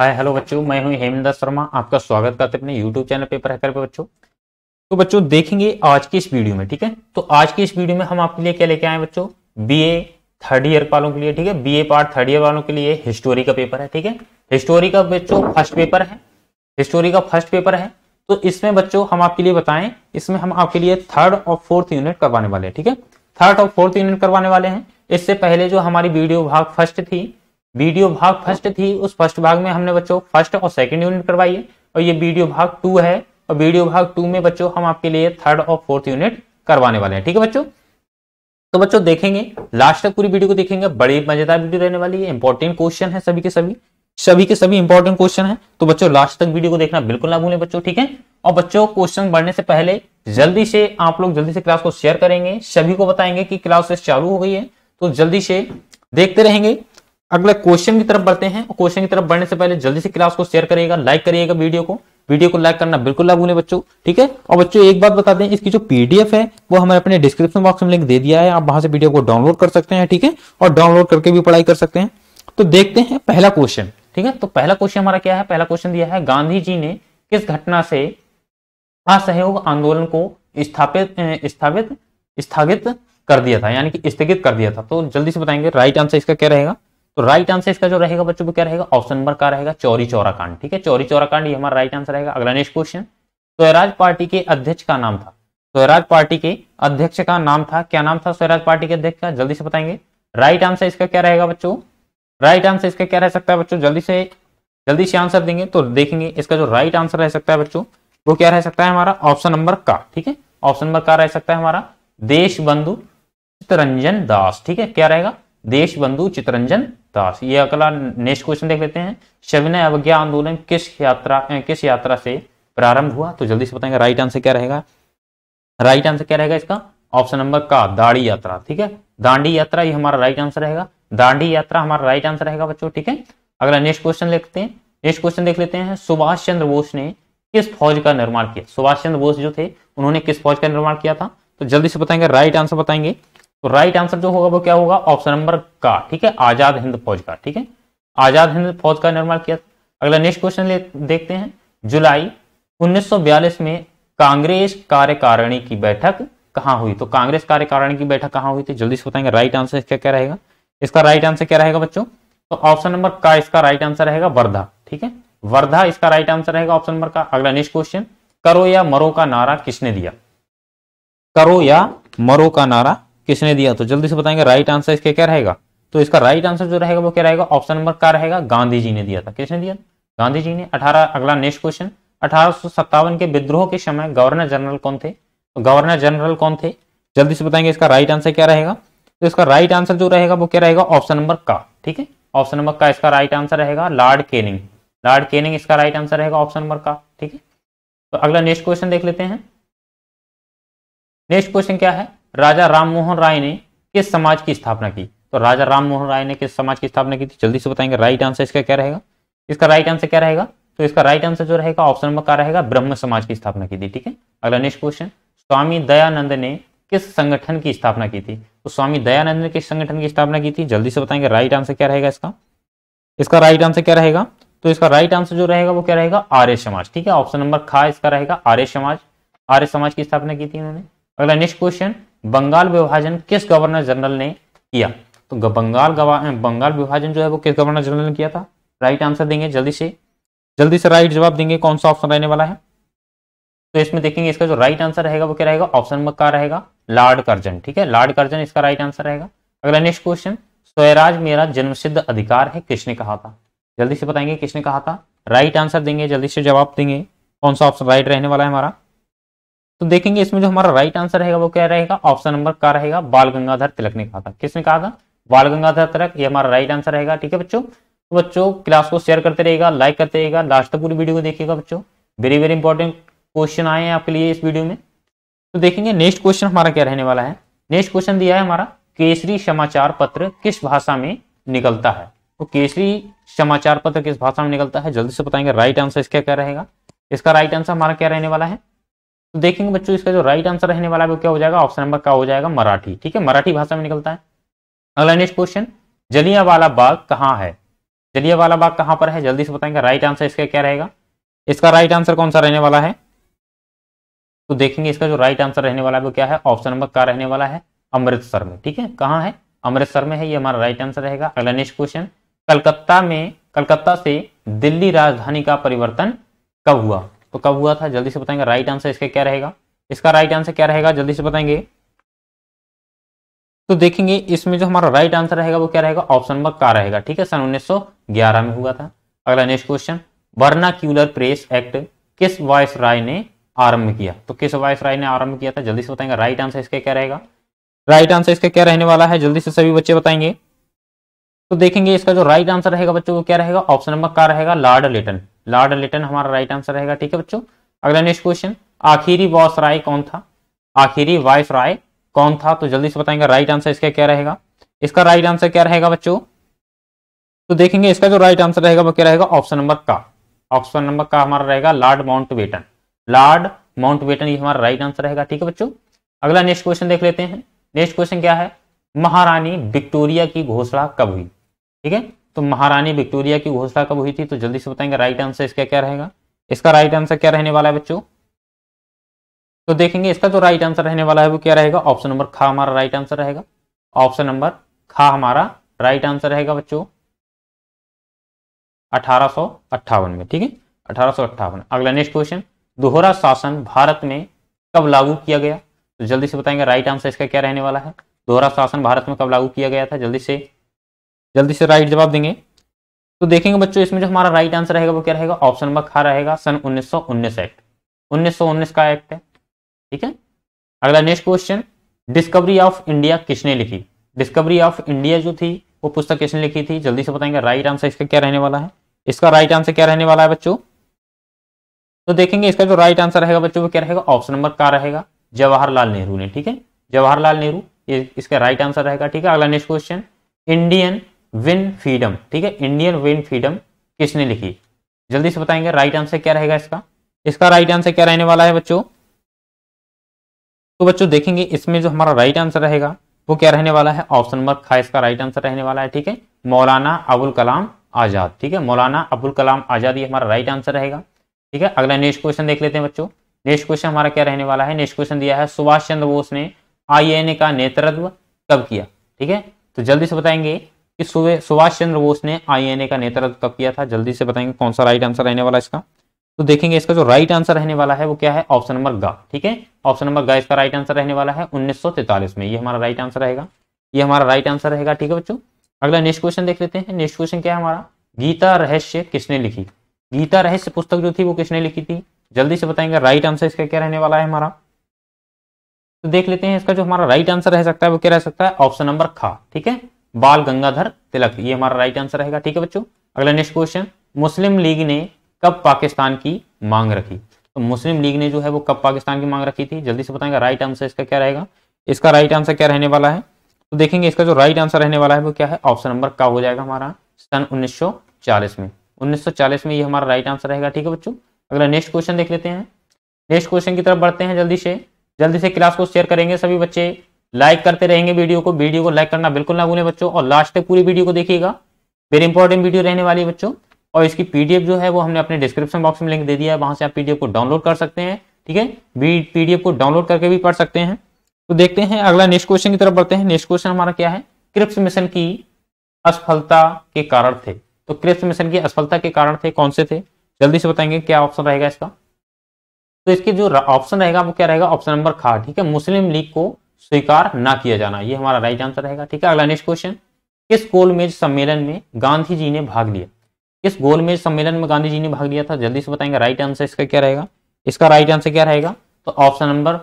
hi hello बच्चों मैं हूं हेमदास शर्मा आपका स्वागत करते अपने यूट्यूब चैनल पेपर हैकर पे बच्चों तो बच्चों देखेंगे आज की इस वीडियो में ठीक है तो आज की इस वीडियो में हम आपके लिए क्या लेके आए बच्चों बीए थर्ड ईयर वालों के लिए ठीक है बीए पार्ट थर्ड ईयर वालों के लिए हिस्टोरी का पेपर है ठीक है हिस्टोरी का बच्चों फर्स्ट पेपर है हिस्टोरी का फर्स्ट पेपर है तो इसमें बच्चों हम आपके लिए बताएं इसमें हम आपके लिए थर्ड और फोर्थ यूनिट करवाने वाले हैं ठीक है थर्ड और फोर्थ यूनिट करवाने वाले हैं इससे पहले जो हमारी वीडियो भाग फर्स्ट थी वीडियो भाग फर्स्ट थी उस फर्स्ट भाग में हमने बच्चों फर्स्ट और सेकंड यूनिट करवाई है और ये वीडियो भाग टू है और वीडियो भाग टू में बच्चों हम आपके लिए थर्ड और फोर्थ यूनिट करवाने वाले हैं ठीक है बच्चों तो बच्चों देखेंगे लास्ट तक पूरी वीडियो को देखेंगे बड़ी मजेदार वीडियो रहने वाली है इंपॉर्टेंट क्वेश्चन है सभी के सभी सभी के सभी इंपॉर्टेंट क्वेश्चन है तो बच्चों लास्ट तक वीडियो को देखना बिल्कुल ना भूलें बच्चों ठीक है और बच्चों क्वेश्चन बढ़ने से पहले जल्दी से आप लोग जल्दी से क्लास को शेयर करेंगे सभी को बताएंगे कि क्लासेस चालू हो गई है तो जल्दी से देखते रहेंगे अगला क्वेश्चन की तरफ बढ़ते हैं क्वेश्चन की तरफ बढ़ने से पहले जल्दी से क्लास को शेयर करिएगा लाइक करिएगा वीडियो को वीडियो को लाइक करना बिल्कुल ना भूलें बच्चों ठीक है और बच्चों एक बात बता दें इसकी जो पीडीएफ है वो हमें अपने डिस्क्रिप्शन बॉक्स में लिंक दे दिया है आप वहां से वीडियो को डाउनलोड कर सकते हैं ठीक है और डाउनलोड करके भी पढ़ाई कर सकते हैं तो देखते हैं पहला क्वेश्चन ठीक है तो पहला क्वेश्चन हमारा क्या है पहला क्वेश्चन दिया है गांधी जी ने किस घटना से असहयोग आंदोलन को स्थापित स्थापित स्थगित कर दिया था यानी कि स्थगित कर दिया था तो जल्दी से बताएंगे राइट आंसर इसका क्या रहेगा तो राइट आंसर इसका जो रहेगा बच्चों को क्या रहेगा ऑप्शन नंबर का रहेगा चौरी चौरा कांड ठीक है चौरी चौरा कांड ये हमारा राइट आंसर रहेगा अगला नेक्स्ट क्वेश्चन स्वराज पार्टी के अध्यक्ष का नाम था स्वराज पार्टी के अध्यक्ष का नाम था क्या नाम था स्वराज पार्टी के अध्यक्ष का जल्दी से बताएंगे राइट आंसर इसका क्या रहेगा बच्चों राइट आंसर इसका क्या रह सकता है बच्चों जल्दी से जल्दी से आंसर देंगे तो देखेंगे इसका जो राइट आंसर रह सकता है बच्चों वो क्या रह सकता है हमारा ऑप्शन नंबर का ठीक है ऑप्शन नंबर का रह सकता है हमारा देश बंधु चित्तरंजन दास ठीक है क्या रहेगा देश बंधु चितरंजन दास ये अगला नेक्स्ट क्वेश्चन देख लेते हैं सविनय अवज्ञा आंदोलन किस यात्रा किस यात्रा से प्रारंभ हुआ तो जल्दी से बताएंगे राइट आंसर क्या रहेगा राइट आंसर क्या रहेगा इसका ऑप्शन नंबर का दाढ़ी यात्रा ठीक है दांडी यात्रा ये हमारा राइट आंसर रहेगा दांडी यात्रा हमारा राइट आंसर रहेगा बच्चों ठीक है अगला नेक्स्ट क्वेश्चन देखते हैं नेक्स्ट क्वेश्चन देख लेते हैं सुभाष चंद्र बोस ने किस फौज का निर्माण किया सुभाष चंद्र बोस जो थे उन्होंने किस फौज का निर्माण किया था तो जल्दी से बताएंगे राइट आंसर बताएंगे तो राइट आंसर जो होगा वो क्या होगा ऑप्शन नंबर का ठीक है आजाद हिंद फौज का ठीक है आजाद हिंद फौज का निर्माण किया अगला नेक्स्ट क्वेश्चन देखते हैं जुलाई 1942 में कांग्रेस कार्यकारिणी की बैठक कहां हुई तो कांग्रेस कार्यकारिणी की बैठक कहां हुई थी जल्दी से बताएंगे राइट आंसर क्या क्या रहेगा इसका राइट आंसर क्या रहेगा बच्चों तो ऑप्शन नंबर का इसका राइट आंसर रहेगा वर्धा ठीक है वर्धा इसका राइट आंसर रहेगा ऑप्शन नंबर का अगला नेक्स्ट क्वेश्चन करो या मरो का नारा किसने दिया करो या मरो का नारा किसने दिया तो जल्दी से बताएंगे राइट आंसर इसके क्या रहेगा तो इसका राइट आंसर जो रहेगा वो क्या रहेगा ऑप्शन नंबर क्या रहेगा गांधी जी ने दिया था किसने दिया गांधी जी ने अठारह अगला नेक्स्ट क्वेश्चन अठारह के विद्रोह के समय गवर्नर जनरल कौन थे तो गवर्नर जनरल कौन थे जल्दी से बताएंगे इसका राइट आंसर क्या रहेगा तो इसका राइट आंसर जो रहेगा वो क्या रहेगा ऑप्शन नंबर का ठीक है ऑप्शन नंबर का इसका राइट आंसर रहेगा लॉर्ड केनिंग लॉर्ड केनिंग इसका राइट आंसर रहेगा ऑप्शन नंबर का ठीक है तो अगला नेक्स्ट क्वेश्चन देख लेते हैं नेक्स्ट क्वेश्चन क्या है राजा राममोहन राय ने किस समाज की स्थापना की तो राजा राममोहन राय ने किस समाज की स्थापना की थी जल्दी से बताएंगे राइट आंसर इसका क्या रहेगा इसका राइट आंसर क्या रहेगा तो इसका राइट आंसर जो रहेगा ऑप्शन नंबर क्या रहेगा ब्रह्म समाज की स्थापना की थी ठीक है अगला नेक्स्ट क्वेश्चन स्वामी दयानंद ने किस संगठन की स्थापना की थी तो स्वामी दयानंद ने किस संगठन की स्थापना की थी जल्दी से बताएंगे राइट आंसर क्या रहेगा इसका इसका राइट आंसर क्या रहेगा तो इसका राइट आंसर जो रहेगा वो क्या रहेगा आर्य समाज ठीक है ऑप्शन नंबर खा इसका रहेगा आर्य समाज आर्य समाज की स्थापना की थी इन्होंने अगला नेक्स्ट क्वेश्चन बंगाल विभाजन किस गवर्नर जनरल ने किया तो बंगाल बंगाल विभाजन जो है वो किस गवर्नर जनरल ने किया था राइट आंसर देंगे जल्दी से जल्दी से राइट जवाब देंगे कौन सा ऑप्शन रहने वाला है तो इसमें देखेंगे इसका जो राइट आंसर रहेगा वो क्या रहेगा ऑप्शन का रहेगा लार्ड कर्जन ठीक है लार्ड कर्जन इसका राइट आंसर रहेगा अगला नेक्स्ट क्वेश्चन स्वराज मेरा जन्मसिद्ध अधिकार है किसने कहा था जल्दी से बताएंगे किसने कहा था राइट आंसर देंगे जल्दी से जवाब देंगे कौन सा ऑप्शन राइट रहने वाला है हमारा तो देखेंगे इसमें जो हमारा राइट आंसर रहेगा वो क्या रहेगा ऑप्शन नंबर का रहेगा बाल गंगाधर तिलक ने कहा था किसने कहा था बाल गंगाधर तिलक ये हमारा राइट आंसर रहेगा ठीक है बच्चों तो बच्चों क्लास को शेयर करते रहेगा लाइक करते रहेगा लास्ट तक पूरी वीडियो को देखिएगा बच्चों वेरी वेरी इंपॉर्टेंट क्वेश्चन आए हैं आपके लिए इस वीडियो में तो देखेंगे नेक्स्ट क्वेश्चन हमारा क्या रहने वाला है नेक्स्ट क्वेश्चन दिया है हमारा केसरी समाचार पत्र किस भाषा में निकलता है तो केसरी समाचार पत्र किस भाषा में निकलता है जल्दी से बताएंगे राइट आंसर इसका क्या रहेगा इसका राइट आंसर हमारा क्या रहने वाला है तो देखेंगे बच्चों इसका जो राइट आंसर रहने वाला है वो क्या हो जाएगा ऑप्शन नंबर का हो जाएगा मराठी ठीक है मराठी भाषा में निकलता है अगला नेक्स्ट क्वेश्चन जलियावाला बाग कहाँ है जलियावाला बाग कहाँ पर है जल्दी से बताएंगे राइट आंसर इसका क्या रहेगा इसका राइट आंसर कौन सा रहने वाला है तो देखेंगे इसका जो राइट आंसर रहने वाला है वो क्या है ऑप्शन नंबर का रहने वाला है अमृतसर में ठीक है कहाँ है अमृतसर में है ये हमारा राइट आंसर रहेगा अगला नेक्स्ट क्वेश्चन कलकत्ता में कलकत्ता से दिल्ली राजधानी का परिवर्तन कब हुआ तो कब हुआ था जल्दी से बताएंगे राइट आंसर इसका क्या रहेगा इसका राइट आंसर क्या रहेगा जल्दी से बताएंगे तो देखेंगे इसमें जो हमारा राइट आंसर रहेगा वो क्या रहेगा ऑप्शन नंबर का रहेगा ठीक है सन 1911 में हुआ था अगला next question vernacular press act किस वॉयस राय ने आरंभ किया तो किस वॉयस राय ने आरंभ किया था जल्दी से बताएंगे राइट आंसर इसका क्या रहेगा राइट आंसर इसका क्या रहने वाला है जल्दी से सभी बच्चे बताएंगे तो देखेंगे इसका जो राइट आंसर रहेगा बच्चों वो क्या रहेगा ऑप्शन नंबर का रहेगा लॉर्ड लेटन लॉर्ड लिटन हमारा राइट आंसर रहेगा ठीक है बच्चों अगला नेक्स्ट क्वेश्चन आखिरी वॉस राय कौन था आखिरी वाइस राय कौन था तो जल्दी से बताएंगे राइट आंसर इसका क्या रहेगा इसका राइट आंसर क्या रहेगा बच्चों तो देखेंगे इसका जो राइट आंसर रहेगा वो क्या रहेगा ऑप्शन नंबर का ऑप्शन नंबर का हमारा रहेगा लॉर्ड माउंटबेटन लॉर्ड माउंट ये हमारा राइट आंसर रहेगा ठीक है बच्चों अगला नेक्स्ट क्वेश्चन देख लेते हैं नेक्स्ट क्वेश्चन क्या है महारानी विक्टोरिया की घोषणा कब हुई ठीक है तो महारानी विक्टोरिया की घोषणा कब हुई थी तो जल्दी से बताएंगे राइट आंसर इसका क्या रहेगा इसका राइट आंसर क्या रहने वाला है बच्चों तो देखेंगे इसका जो तो राइट आंसर रहने वाला है वो क्या रहेगा ऑप्शन नंबर खा हमारा राइट आंसर रहेगा ऑप्शन नंबर खा हमारा राइट आंसर रहेगा बच्चों अठारह में ठीक है अठारह अगला नेक्स्ट क्वेश्चन दोहरा शासन भारत में कब लागू किया गया तो जल्दी से बताएंगे राइट आंसर इसका क्या रहने वाला है दोहरा शासन भारत में कब लागू किया गया था जल्दी से जल्दी से राइट जवाब देंगे तो देखेंगे बच्चों इसमें जो हमारा राइट आंसर रहेगा वो क्या रहेगा ऑप्शन नंबर खा रहेगा सन 1919 एक्ट 1919 का एक्ट है ठीक है अगला next question Discovery of India किसने लिखी डिस्कवरी ऑफ इंडिया जो थी वो पुस्तक किसने लिखी थी जल्दी से बताएंगे राइट आंसर इसका क्या रहने वाला है इसका राइट आंसर क्या रहने वाला है बच्चों तो देखेंगे इसका जो राइट आंसर रहेगा बच्चों वो क्या रहेगा ऑप्शन नंबर का रहेगा जवाहरलाल नेहरू ने ठीक है जवाहरलाल नेहरू इसका राइट आंसर रहेगा ठीक है अगला next question Indian win freedom ठीक है इंडियन विन फ्रीडम किसने लिखी जल्दी से बताएंगे राइट आंसर क्या रहेगा इसका इसका राइट आंसर क्या रहने वाला है बच्चों तो बच्चों देखेंगे इसमें जो हमारा राइट आंसर रहेगा वो क्या रहने वाला है ऑप्शन नंबर खा इसका राइट आंसर रहने वाला है ठीक है मौलाना अबुल कलाम आजाद ठीक है मौलाना अबुल कलाम आजाद ये हमारा राइट आंसर रहेगा ठीक है अगला नेक्स्ट क्वेश्चन देख लेते हैं बच्चों नेक्स्ट क्वेश्चन हमारा क्या रहने वाला है नेक्स्ट क्वेश्चन दिया है सुभाष चंद्र बोस ने आई का नेतृत्व कब किया ठीक है तो जल्दी से बताएंगे कि सुभाष चंद्र बोस ने आईएनए का नेतृत्व कब किया था जल्दी से बताएंगे कौन सा राइट आंसर रहने वाला इसका तो देखेंगे इसका जो राइट आंसर रहने वाला है वो क्या है ऑप्शन नंबर ग ठीक है ऑप्शन नंबर ग इसका राइट आंसर रहने वाला है उन्नीस में ये हमारा राइट आंसर रहेगा ये हमारा राइट आंसर रहेगा ठीक है बच्चों अगला नेक्स्ट क्वेश्चन देख लेते हैं नेक्स्ट क्वेश्चन क्या है हमारा गीता रहस्य किसने लिखी गीता रहस्य पुस्तक जो थी वो किसने लिखी थी जल्दी से बताएंगे राइट आंसर इसका क्या रहने वाला है हमारा तो देख लेते हैं इसका जो हमारा राइट आंसर रह सकता है वो क्या रह सकता है ऑप्शन नंबर खा ठीक है बाल गंगाधर तिलक ये हमारा राइट आंसर रहेगा ठीक है बच्चों अगला नेक्स्ट क्वेश्चन मुस्लिम लीग ने कब पाकिस्तान की मांग रखी तो मुस्लिम लीग ने जो है वो कब पाकिस्तान की मांग रखी थी जल्दी से बताएंगे राइट आंसर इसका क्या रहेगा इसका राइट आंसर क्या रहने वाला है तो देखेंगे इसका जो राइट आंसर रहने वाला है वो क्या है ऑप्शन नंबर का हो जाएगा हमारा सन उन्नीस में उन्नीस में ये हमारा राइट आंसर रहेगा ठीक है बच्चों अगला नेक्स्ट क्वेश्चन देख लेते हैं नेक्स्ट क्वेश्चन की तरफ बढ़ते हैं जल्दी से जल्दी से क्लास को शेयर करेंगे सभी बच्चे लाइक करते रहेंगे वीडियो को वीडियो को लाइक करना बिल्कुल ना भूलें बच्चों और लास्ट तक पूरी वीडियो को देखिएगा वेरी इंपॉर्टेंट वीडियो रहने वाली है बच्चों और इसकी पीडीएफ जो है वो हमने अपने डिस्क्रिप्शन बॉक्स में लिंक दे दिया है वहां से आप पीडीएफ को डाउनलोड कर सकते हैं ठीक है पीडीएफ को डाउनलोड करके भी पढ़ सकते हैं तो देखते हैं अगला नेक्स्ट क्वेश्चन की तरफ बढ़ते हैं नेक्स्ट क्वेश्चन हमारा क्या है क्रिप्स मिशन की असफलता के कारण थे तो क्रिप्स मिशन की असफलता के कारण थे कौन से थे जल्दी से बताएंगे क्या ऑप्शन रहेगा इसका तो इसके जो ऑप्शन रहेगा वो क्या रहेगा ऑप्शन नंबर खा ठीक है मुस्लिम लीग को स्वीकार ना किया जाना ये हमारा राइट आंसर रहेगा ठीक है अगला नेक्स्ट क्वेश्चन किस गोलमेज सम्मेलन में गांधी जी ने भाग लिया किस गोलमेज सम्मेलन में गांधी जी ने भाग लिया था जल्दी से बताएंगे राइट आंसर इसका क्या रहेगा इसका राइट आंसर क्या रहेगा तो ऑप्शन नंबर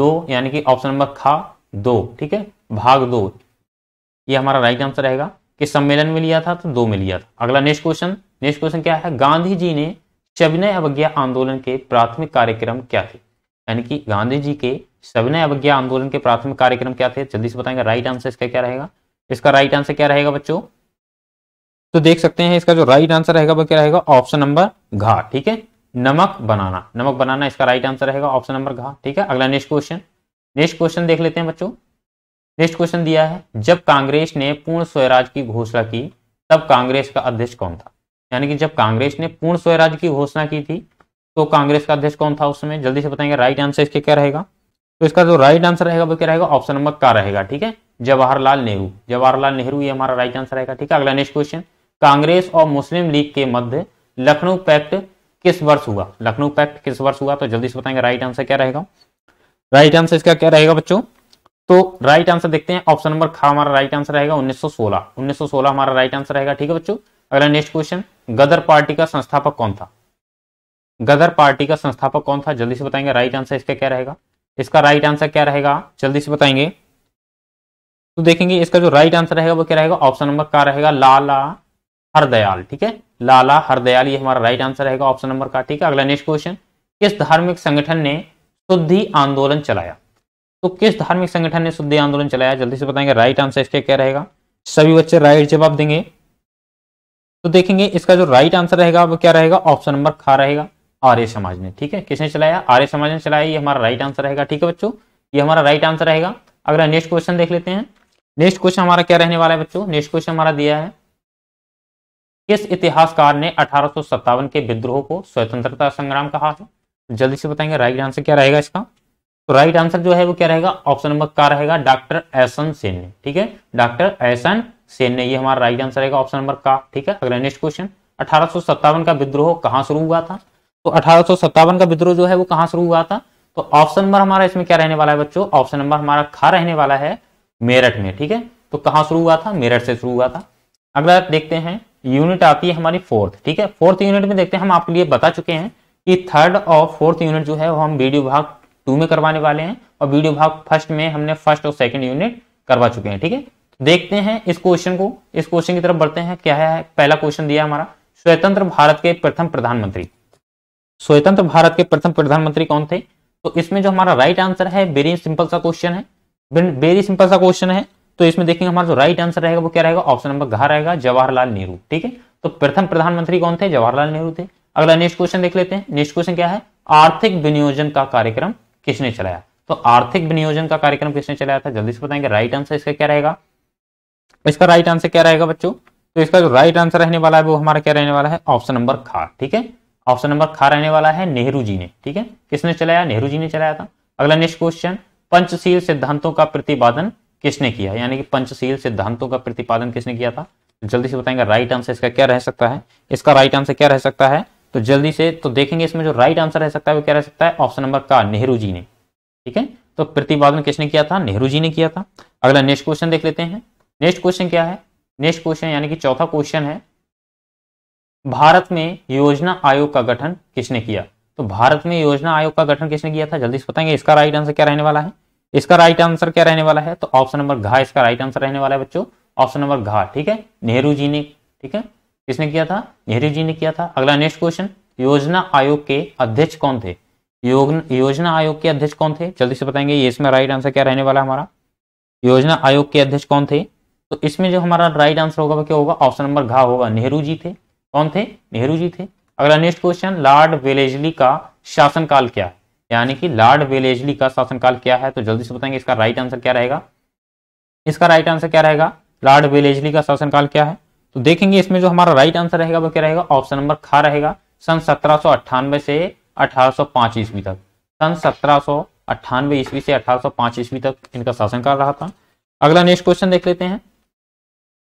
दो यानी कि ऑप्शन नंबर खा दो ठीक है भाग दो ये हमारा राइट आंसर रहेगा किस सम्मेलन में लिया था तो दो में लिया था अगला नेक्स्ट क्वेश्चन नेक्स्ट क्वेश्चन क्या है गांधी जी ने सविनय अवज्ञा आंदोलन के प्राथमिक कार्यक्रम क्या थे यानी कि गांधी जी के सविनय अवज्ञा आंदोलन के प्राथमिक कार्यक्रम क्या थे जल्दी से बताएंगे राइट आंसर इसका क्या रहेगा इसका राइट आंसर क्या रहेगा बच्चों तो देख सकते हैं इसका जो राइट आंसर रहेगा वो क्या रहेगा ऑप्शन नंबर घा ठीक है नमक बनाना नमक बनाना इसका राइट आंसर रहेगा ऑप्शन नंबर घा ठीक है अगला नेक्स्ट क्वेश्चन नेक्स्ट क्वेश्चन देख लेते हैं बच्चों नेक्स्ट क्वेश्चन दिया है जब कांग्रेस ने पूर्ण स्वराज की घोषणा की तब कांग्रेस का अध्यक्ष कौन था यानी कि जब कांग्रेस ने पूर्ण स्वराज की घोषणा की थी तो कांग्रेस का अध्यक्ष कौन था उस समय जल्दी से बताएंगे राइट आंसर इसके क्या रहेगा तो इसका जो राइट आंसर रहेगा वो क्या रहेगा ऑप्शन नंबर का रहेगा ठीक है जवाहरलाल नेहरू जवाहरलाल नेहरू ये हमारा राइट आंसर रहेगा ठीक है अगला नेक्स्ट क्वेश्चन कांग्रेस और मुस्लिम लीग के मध्य लखनऊ पैक्ट किस वर्ष हुआ लखनऊ पैक्ट किस वर्ष हुआ तो जल्दी से बताएंगे राइट आंसर क्या रहेगा राइट आंसर इसका क्या रहेगा बच्चों तो राइट आंसर देखते हैं ऑप्शन नंबर खा हमारा राइट आंसर रहेगा 1916 1916 हमारा राइट आंसर रहेगा ठीक है बच्चों अगला नेक्स्ट क्वेश्चन गदर पार्टी का संस्थापक कौन था गदर पार्टी का संस्थापक कौन था जल्दी से बताएंगे राइट आंसर इसका क्या रहेगा इसका राइट आंसर क्या रहेगा जल्दी से बताएंगे तो देखेंगे इसका जो राइट आंसर रहेगा वो क्या रहेगा ऑप्शन नंबर का रहेगा लाला हरदयाल ठीक है लाला हरदयाल ये हमारा राइट आंसर रहेगा ऑप्शन नंबर का ठीक है अगला नेक्स्ट क्वेश्चन किस धार्मिक संगठन ने शुद्धि आंदोलन चलाया तो किस धार्मिक संगठन ने शुद्धि आंदोलन चलाया जल्दी से बताएंगे राइट आंसर इसके क्या रहेगा सभी बच्चे राइट जवाब देंगे तो देखेंगे इसका जो राइट आंसर रहेगा वो क्या रहेगा ऑप्शन नंबर खा रहेगा आर्य समाज ने ठीक है किसने चलाया आर्य समाज ने चलाया ये हमारा राइट आंसर रहेगा ठीक है बच्चों ये हमारा राइट आंसर रहेगा अगर नेक्स्ट क्वेश्चन देख लेते हैं नेक्स्ट क्वेश्चन हमारा क्या रहने वाला है बच्चों नेक्स्ट क्वेश्चन हमारा दिया है किस इतिहासकार ने अठारह के विद्रोह को स्वतंत्रता संग्राम कहा है जल्दी से बताएंगे राइट आंसर क्या रहेगा इसका तो राइट आंसर जो है वो क्या रहेगा ऑप्शन नंबर का रहेगा डॉक्टर एसन सेन ने ठीक है डॉक्टर एसन सेन ने ये हमारा राइट आंसर रहेगा ऑप्शन नंबर का ठीक है अगला नेक्स्ट क्वेश्चन अठारह का विद्रोह कहाँ शुरू हुआ था तो अठारह का विद्रोह जो है वो कहां शुरू हुआ था तो ऑप्शन नंबर हमारा इसमें क्या रहने वाला है बच्चों ऑप्शन नंबर हमारा खा रहने वाला है मेरठ में ठीक है तो कहां शुरू हुआ था मेरठ से शुरू हुआ था अगला देखते हैं यूनिट आती है हमारी फोर्थ ठीक है फोर्थ यूनिट में देखते हैं हम आपके लिए बता चुके हैं कि थर्ड और फोर्थ यूनिट जो है वो हम वीडियो भाग टू में करवाने वाले हैं और वीडियो भाग फर्स्ट में हमने फर्स्ट और सेकेंड यूनिट करवा चुके हैं ठीक है तो देखते हैं इस क्वेश्चन को इस क्वेश्चन की तरफ बढ़ते हैं क्या है पहला क्वेश्चन दिया हमारा स्वतंत्र भारत के प्रथम प्रधानमंत्री स्वतंत्र भारत के प्रथम प्रधानमंत्री कौन थे तो इसमें जो हमारा राइट आंसर है वेरी सिंपल सा क्वेश्चन है वेरी सिंपल सा क्वेश्चन है तो इसमें देखेंगे हमारा जो राइट आंसर रहेगा वो क्या रहेगा ऑप्शन नंबर घा रहेगा जवाहरलाल नेहरू ठीक है तो प्रथम प्रधानमंत्री कौन थे जवाहरलाल नेहरू थे अगला नेक्स्ट क्वेश्चन देख लेते हैं नेक्स्ट क्वेश्चन क्या है आर्थिक विनियोजन का कार्यक्रम किसने चलाया तो आर्थिक विनियोजन का कार्यक्रम किसने चलाया था जल्दी से बताएंगे राइट आंसर इसका क्या रहेगा इसका राइट आंसर क्या रहेगा बच्चों तो इसका जो राइट आंसर रहने वाला है वो हमारा क्या रहने वाला है ऑप्शन नंबर खा ठीक है ऑप्शन नंबर खा रहने वाला है नेहरू जी ने ठीक है किसने चलाया नेहरू जी ने चलाया था अगला नेक्स्ट क्वेश्चन पंचशील सिद्धांतों का प्रतिपादन किसने किया यानी कि पंचशील सिद्धांतों का प्रतिपादन किसने किया था जल्दी से बताएंगे राइट आंसर इसका क्या रह सकता है इसका राइट आंसर क्या रह सकता है तो जल्दी से तो देखेंगे इसमें जो राइट आंसर रह सकता है वो क्या रह सकता है ऑप्शन नंबर का नेहरू जी ने ठीक है तो प्रतिपादन किसने किया था नेहरू जी ने किया था अगला नेक्स्ट क्वेश्चन देख लेते हैं नेक्स्ट क्वेश्चन क्या है नेक्स्ट क्वेश्चन यानी कि चौथा क्वेश्चन है भारत में योजना आयोग का गठन किसने किया तो भारत में योजना आयोग का गठन किसने किया था जल्दी से बताएंगे इसका राइट आंसर क्या रहने वाला है इसका राइट आंसर क्या रहने वाला है तो ऑप्शन नंबर घा इसका राइट आंसर रहने वाला है बच्चों ऑप्शन नंबर घा ठीक है नेहरू जी ने ठीक है किसने किया था नेहरू जी ने किया था अगला नेक्स्ट क्वेश्चन योजना आयोग के अध्यक्ष कौन थे योजना आयोग के अध्यक्ष कौन थे जल्दी से बताएंगे ये इसमें राइट आंसर क्या रहने वाला है हमारा योजना आयोग के अध्यक्ष कौन थे तो इसमें जो हमारा राइट आंसर होगा वो क्या होगा ऑप्शन नंबर घा होगा नेहरू जी थे कौन थे नेहरू जी थे अगला नेक्स्ट क्वेश्चन लॉर्ड वेलेजली का शासनकाल क्या यानी कि लॉर्ड वेलेजली का शासनकाल क्या है तो जल्दी से बताएंगे इसका राइट आंसर क्या रहेगा इसका राइट आंसर क्या रहेगा लॉर्ड वेलेजली का शासनकाल क्या है तो देखेंगे इसमें जो हमारा राइट आंसर रहेगा वो क्या रहेगा ऑप्शन नंबर खा रहेगा सन सत्रह से अठारह ईस्वी तक सन सत्रह ईस्वी से अठारह ईस्वी तक इनका शासनकाल रहा था अगला नेक्स्ट क्वेश्चन देख लेते हैं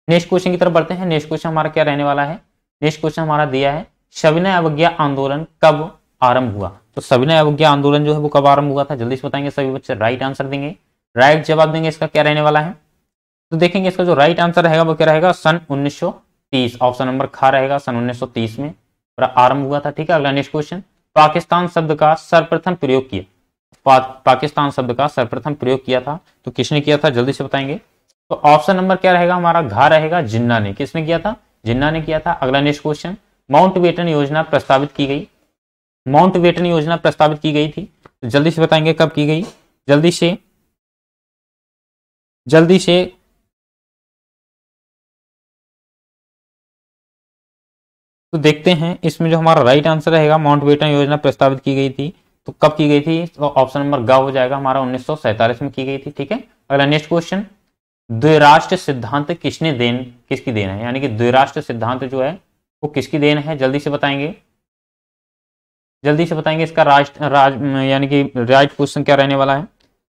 नेक्स्ट क्वेश्चन की तरफ बढ़ते हैं नेक्स्ट क्वेश्चन हमारा क्या रहने वाला है नेक्स्ट क्वेश्चन हमारा दिया है सविनय अवज्ञा आंदोलन कब आरंभ हुआ तो सविनय अवज्ञा आंदोलन जो है वो कब आरंभ हुआ था जल्दी से बताएंगे सभी बच्चे राइट आंसर देंगे राइट जवाब देंगे इसका क्या रहने वाला है तो देखेंगे इसका जो राइट आंसर रहेगा वो क्या रहेगा सन 1930 ऑप्शन नंबर खा रहेगा सन 1930 में आरंभ हुआ था ठीक है अगला नेक्स्ट क्वेश्चन पाकिस्तान शब्द का सर्वप्रथम प्रयोग किया पा, पाकिस्तान शब्द का सर्वप्रथम प्रयोग किया था तो किसने किया था जल्दी से बताएंगे तो ऑप्शन नंबर क्या रहेगा हमारा घा रहेगा जिन्ना ने किसने किया था जिन्ना ने किया था अगला नेक्स्ट क्वेश्चन माउंट बेटन योजना प्रस्तावित की गई माउंट बेटन योजना प्रस्तावित की गई थी तो जल्दी से बताएंगे कब की गई जल्दी से जल्दी से तो देखते हैं इसमें जो हमारा राइट आंसर रहेगा माउंट बेटन योजना प्रस्तावित की गई थी तो कब की गई थी तो ऑप्शन नंबर ग हो जाएगा हमारा उन्नीस में की गई थी ठीक है अगला नेक्स्ट क्वेश्चन द्विराष्ट्र सिद्धांत किसने देन किसकी देन है यानी कि द्विराष्ट्र सिद्धांत जो है वो किसकी देन है जल्दी से बताएंगे जल्दी से बताएंगे इसका राष्ट्र राज यानी कि राइट क्वेश्चन क्या रहने वाला है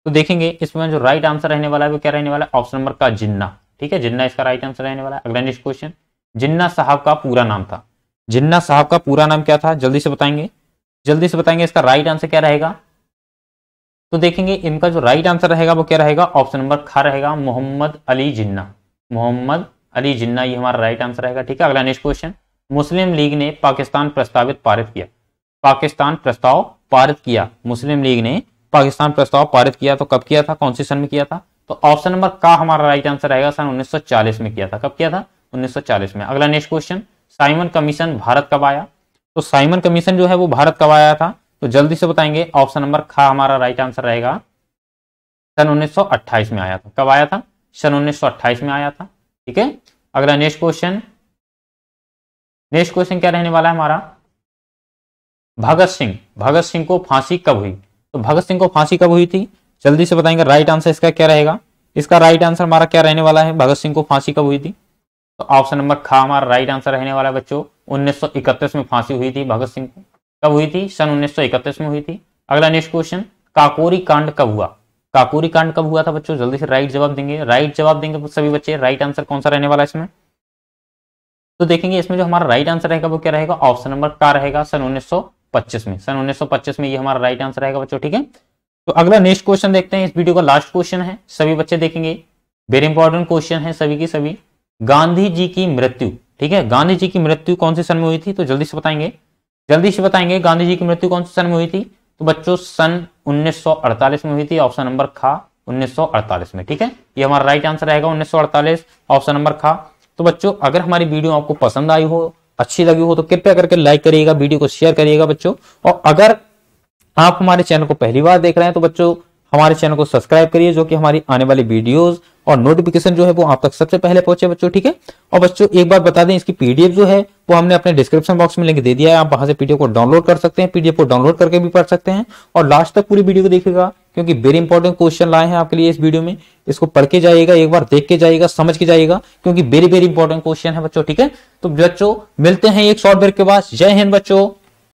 तो देखेंगे इसमें जो राइट आंसर रहने वाला है वो क्या रहने वाला है ऑप्शन नंबर का जिन्ना ठीक है जिन्ना इसका राइट आंसर रहने वाला है अगला नेक्स्ट क्वेश्चन जिन्ना साहब का पूरा नाम था जिन्ना साहब का पूरा नाम क्या था जल्दी से बताएंगे जल्दी से बताएंगे इसका राइट आंसर क्या रहेगा तो देखेंगे इनका जो राइट आंसर रहेगा वो क्या रहेगा ऑप्शन नंबर खा रहेगा मोहम्मद अली जिन्ना मोहम्मद अली जिन्ना ये हमारा राइट आंसर रहेगा ठीक है अगला नेक्स्ट क्वेश्चन मुस्लिम लीग ने पाकिस्तान प्रस्तावित पारित किया पाकिस्तान प्रस्ताव पारित किया मुस्लिम लीग ने पाकिस्तान प्रस्ताव पारित किया तो कब किया था कौन सी सन में किया था तो ऑप्शन नंबर का हमारा राइट आंसर रहेगा सन 1940 में किया था कब किया था 1940 में अगला next question Simon Commission Bharat कब आया तो साइमन कमीशन जो है वो भारत कब आया था तो जल्दी से बताएंगे ऑप्शन नंबर खा हमारा राइट आंसर रहेगा सन 1928 में आया था कब आया था सन 1928 में आया था ठीक है अगला नेक्स्ट क्वेश्चन नेक्स्ट क्वेश्चन क्या रहने वाला है हमारा भगत सिंह भगत सिंह को फांसी कब हुई तो भगत सिंह को फांसी कब हुई थी जल्दी से बताएंगे राइट आंसर इसका क्या रहेगा इसका राइट आंसर हमारा क्या रहने वाला है भगत सिंह को फांसी कब हुई थी तो ऑप्शन नंबर खा हमारा राइट आंसर रहने वाला है बच्चों 1931 में फांसी हुई थी भगत सिंह को कब हुई थी सन इकतीस में हुई थी अगला नेक्स्ट क्वेश्चन काकोरी कांड कब हुआ काकोरी कांड कब हुआ था बच्चों जल्दी से राइट जवाब देंगे राइट जवाब देंगे सभी बच्चे राइट आंसर कौन सा रहने वाला है इसमें तो देखेंगे इसमें जो हमारा राइट आंसर रहेगा वो क्या रहेगा ऑप्शन नंबर का रहेगा सन 1925 में सन 1925 में ये हमारा राइट आंसर रहेगा बच्चों ठीक है तो अगला नेक्स्ट क्वेश्चन देखते हैं इस वीडियो का लास्ट क्वेश्चन है सभी बच्चे देखेंगे वेरी इंपॉर्टेंट क्वेश्चन है सभी की सभी गांधी जी की मृत्यु ठीक है गांधी जी की मृत्यु कौन से सन में हुई थी तो जल्दी से बताएंगे जल्दी से बताएंगे गांधी जी की मृत्यु कौन से सन में हुई थी तो बच्चों सन 1948 में हुई थी ऑप्शन नंबर खा 1948 में ठीक है ये हमारा राइट आंसर रहेगा 1948 ऑप्शन नंबर खा तो बच्चों अगर हमारी वीडियो आपको पसंद आई हो अच्छी लगी हो तो कृपया करके लाइक करिएगा वीडियो को शेयर करिएगा बच्चों और अगर आप हमारे चैनल को पहली बार देख रहे हैं तो बच्चों हमारे चैनल को सब्सक्राइब करिए जो कि हमारी आने वाली वीडियोज़ और नोटिफिकेशन जो है वो आप तक सबसे पहले पहुंचे बच्चों ठीक है और बच्चों एक बार बता दें इसकी पीडीएफ जो है वो हमने अपने डिस्क्रिप्शन बॉक्स में लिंक दे दिया है आप वहां से पीडीएफ को डाउनलोड कर सकते हैं पीडीएफ को डाउनलोड करके भी पढ़ सकते हैं और लास्ट तक पूरी वीडियो को देखेगा क्योंकि वेरी इंपॉर्टेंट क्वेश्चन लाए हैं आपके लिए इस वीडियो में इसको पढ़ के जाइएगा एक बार देख के जाइएगा समझ के जाइएगा क्योंकि वेरी वेरी इंपॉर्टेंट क्वेश्चन है बच्चों ठीक है तो बच्चों मिलते हैं एक शॉर्ट ब्रेक के बाद जय हिंद बच्चों